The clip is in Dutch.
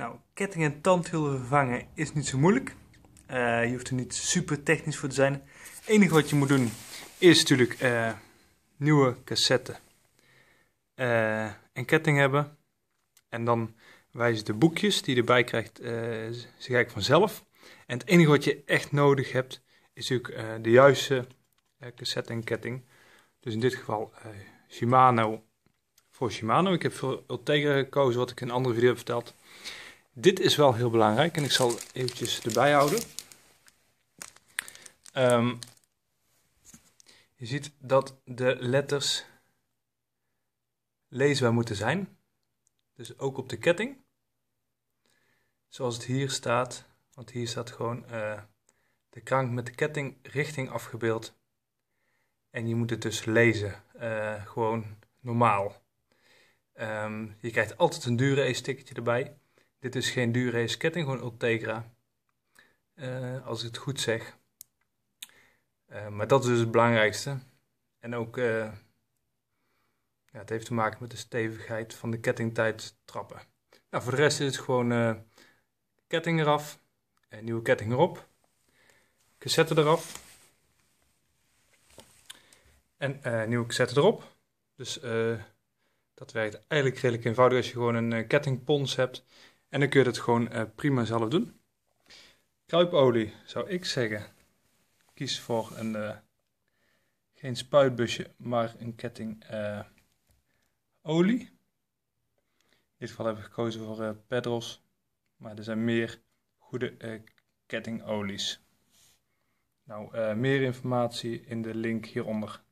Nou, ketting en tandwiel vervangen is niet zo moeilijk. Eh, je hoeft er niet super technisch voor te zijn. Het enige wat je moet doen is natuurlijk eh, nieuwe cassette eh, en ketting hebben. En dan wijzen de boekjes die je erbij krijgt zich eigenlijk vanzelf. En het enige wat je echt nodig hebt is natuurlijk de juiste cassette en ketting. Dus in dit geval Shimano voor Shimano. Ik heb voor Ultegra gekozen wat ik in een andere video heb verteld. Dit is wel heel belangrijk en ik zal eventjes erbij houden. Ehm, je ziet dat de letters leesbaar moeten zijn. Dus ook op de ketting. Zoals het hier staat, want hier staat gewoon eh, de krank met de ketting richting afgebeeld. En je moet het dus lezen, eh, gewoon normaal. Ehm, je krijgt altijd een dure e-stickertje erbij. Dit is geen dure ketting, gewoon Ultegra. Eh, als ik het goed zeg. Eh, maar dat is dus het belangrijkste. En ook, eh, ja, het heeft te maken met de stevigheid van de kettingtijd trappen. Nou, voor de rest is het gewoon ketting eraf, en nieuwe ketting erop, cassette eraf en nieuwe cassette erop. Dus dat werkt eigenlijk redelijk eenvoudig als je gewoon een kettingpons hebt en dan kun je dat gewoon eh, prima zelf doen. Kruipolie zou ik zeggen. Kies voor een, eh, geen spuitbusje, maar een ketting eh, olie. In dit geval heb ik gekozen voor Pedros. Maar er zijn meer goede kettingolies. Nou, meer informatie in de link hieronder.